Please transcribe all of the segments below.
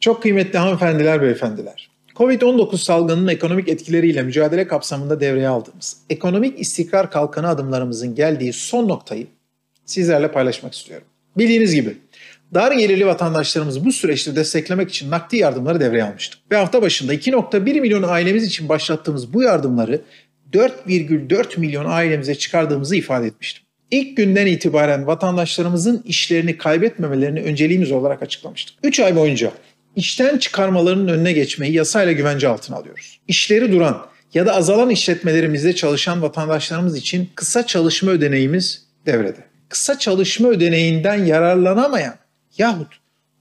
Çok kıymetli hanımefendiler, beyefendiler. Covid-19 salgınının ekonomik etkileriyle mücadele kapsamında devreye aldığımız ekonomik istikrar kalkanı adımlarımızın geldiği son noktayı sizlerle paylaşmak istiyorum. Bildiğiniz gibi dar gelirli vatandaşlarımızı bu süreçte desteklemek için nakdi yardımları devreye almıştık. Ve hafta başında 2.1 milyon ailemiz için başlattığımız bu yardımları 4,4 milyon ailemize çıkardığımızı ifade etmiştim. İlk günden itibaren vatandaşlarımızın işlerini kaybetmemelerini önceliğimiz olarak açıklamıştık. 3 ay boyunca işten çıkarmalarının önüne geçmeyi yasayla güvence altına alıyoruz. İşleri duran ya da azalan işletmelerimizde çalışan vatandaşlarımız için kısa çalışma ödeneğimiz devrede. Kısa çalışma ödeneğinden yararlanamayan yahut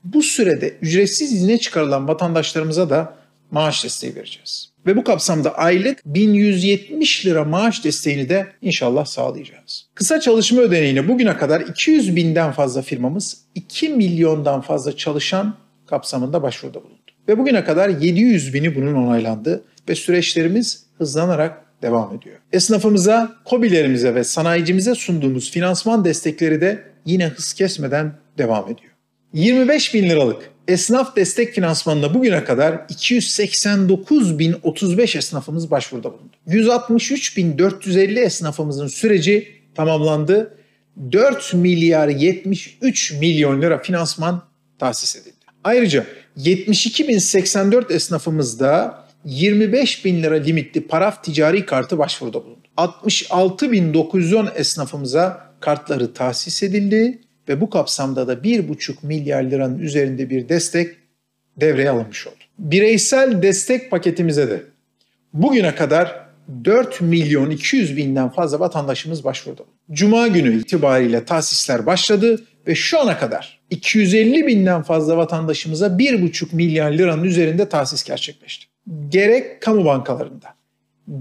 bu sürede ücretsiz izne çıkarılan vatandaşlarımıza da maaş desteği vereceğiz. Ve bu kapsamda aylık 1170 lira maaş desteğini de inşallah sağlayacağız. Kısa çalışma ödeneğine bugüne kadar 200 binden fazla firmamız, 2 milyondan fazla çalışan kapsamında başvuruda bulundu. Ve bugüne kadar 700 bini bunun onaylandı ve süreçlerimiz hızlanarak devam ediyor. Esnafımıza, kobilerimize ve sanayicimize sunduğumuz finansman destekleri de yine hız kesmeden devam ediyor. 25 bin liralık esnaf destek finansmanına bugüne kadar 289.035 esnafımız başvuruda bulundu. 163.450 esnafımızın süreci tamamlandı. 4 milyar 73 milyon lira finansman tahsis edildi. Ayrıca 72.084 esnafımızda 25 bin lira limitli paraf ticari kartı başvuruda bulundu. 66.910 esnafımıza kartları tahsis edildi ve bu kapsamda da 1,5 milyar liranın üzerinde bir destek devreye alınmış oldu. Bireysel destek paketimize de bugüne kadar 4 milyon 200 binden fazla vatandaşımız başvurdu. Cuma günü itibariyle tahsisler başladı ve şu ana kadar 250 binden fazla vatandaşımıza 1,5 milyar liranın üzerinde tahsis gerçekleşti. Gerek kamu bankalarında,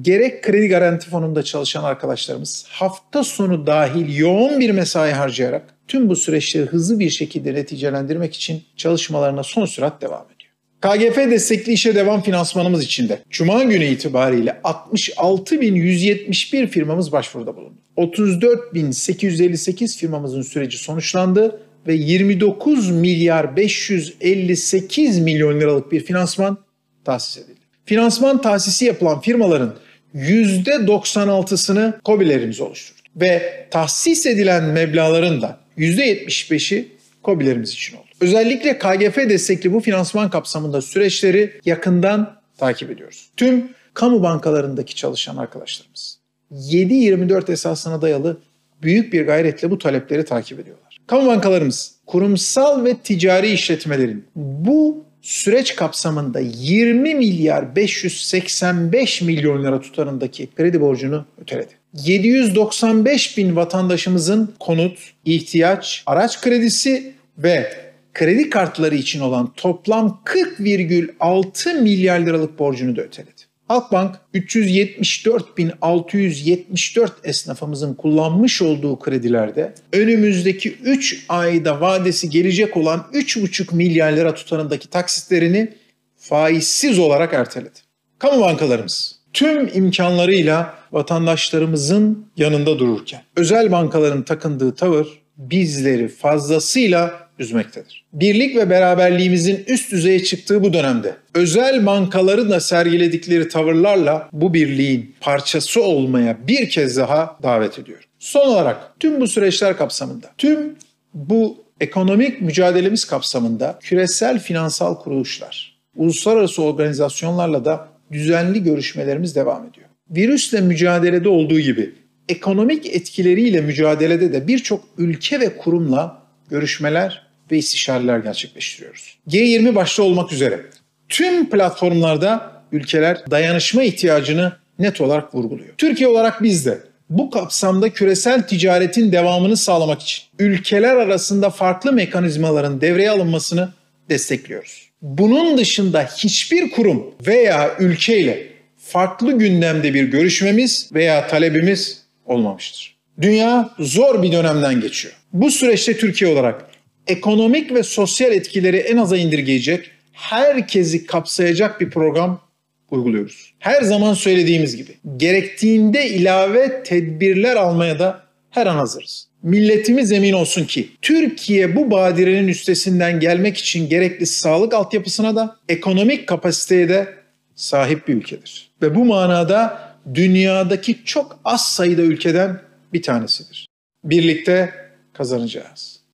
gerek kredi garanti fonunda çalışan arkadaşlarımız hafta sonu dahil yoğun bir mesai harcayarak tüm bu süreçleri hızlı bir şekilde neticelendirmek için çalışmalarına son sürat devam ediyor. KGF destekli işe devam finansmanımız içinde Cuma günü itibariyle 66.171 firmamız başvuruda bulundu. 34.858 firmamızın süreci sonuçlandı ve 29 milyar 558 milyon liralık bir finansman tahsis edildi. Finansman tahsisi yapılan firmaların %96'sını COBİ'lerimiz oluşturdu. Ve tahsis edilen meblaların da %75'i COBİ'lerimiz için oldu. Özellikle KGF destekli bu finansman kapsamında süreçleri yakından takip ediyoruz. Tüm kamu bankalarındaki çalışan arkadaşlarımız 7-24 esasına dayalı büyük bir gayretle bu talepleri takip ediyorlar. Kamu bankalarımız kurumsal ve ticari işletmelerin bu süreç kapsamında 20 milyar 585 milyon lira tutarındaki kredi borcunu öteledi. 795 bin vatandaşımızın konut, ihtiyaç, araç kredisi ve kredi kartları için olan toplam 40,6 milyar liralık borcunu da öteledi. Halkbank 374.674 esnafımızın kullanmış olduğu kredilerde önümüzdeki 3 ayda vadesi gelecek olan 3,5 milyar lira tutarındaki taksitlerini faizsiz olarak erteledi. Kamu bankalarımız tüm imkanlarıyla vatandaşlarımızın yanında dururken özel bankaların takındığı tavır bizleri fazlasıyla üzmektedir. Birlik ve beraberliğimizin üst düzeye çıktığı bu dönemde özel bankaların da sergiledikleri tavırlarla bu birliğin parçası olmaya bir kez daha davet ediyor. Son olarak tüm bu süreçler kapsamında, tüm bu ekonomik mücadelemiz kapsamında küresel finansal kuruluşlar, uluslararası organizasyonlarla da düzenli görüşmelerimiz devam ediyor. Virüsle mücadelede olduğu gibi ekonomik etkileriyle mücadelede de birçok ülke ve kurumla görüşmeler ve istişareler gerçekleştiriyoruz. G20 başta olmak üzere tüm platformlarda ülkeler dayanışma ihtiyacını net olarak vurguluyor. Türkiye olarak biz de bu kapsamda küresel ticaretin devamını sağlamak için ülkeler arasında farklı mekanizmaların devreye alınmasını destekliyoruz. Bunun dışında hiçbir kurum veya ülkeyle farklı gündemde bir görüşmemiz veya talebimiz olmamıştır. Dünya zor bir dönemden geçiyor. Bu süreçte Türkiye olarak ekonomik ve sosyal etkileri en aza indirgeyecek, herkesi kapsayacak bir program uyguluyoruz. Her zaman söylediğimiz gibi gerektiğinde ilave tedbirler almaya da her an hazırız. Milletimiz emin olsun ki Türkiye bu badirenin üstesinden gelmek için gerekli sağlık altyapısına da ekonomik kapasiteye de sahip bir ülkedir. Ve bu manada dünyadaki çok az sayıda ülkeden bir tanesidir. Birlikte kazanacağız.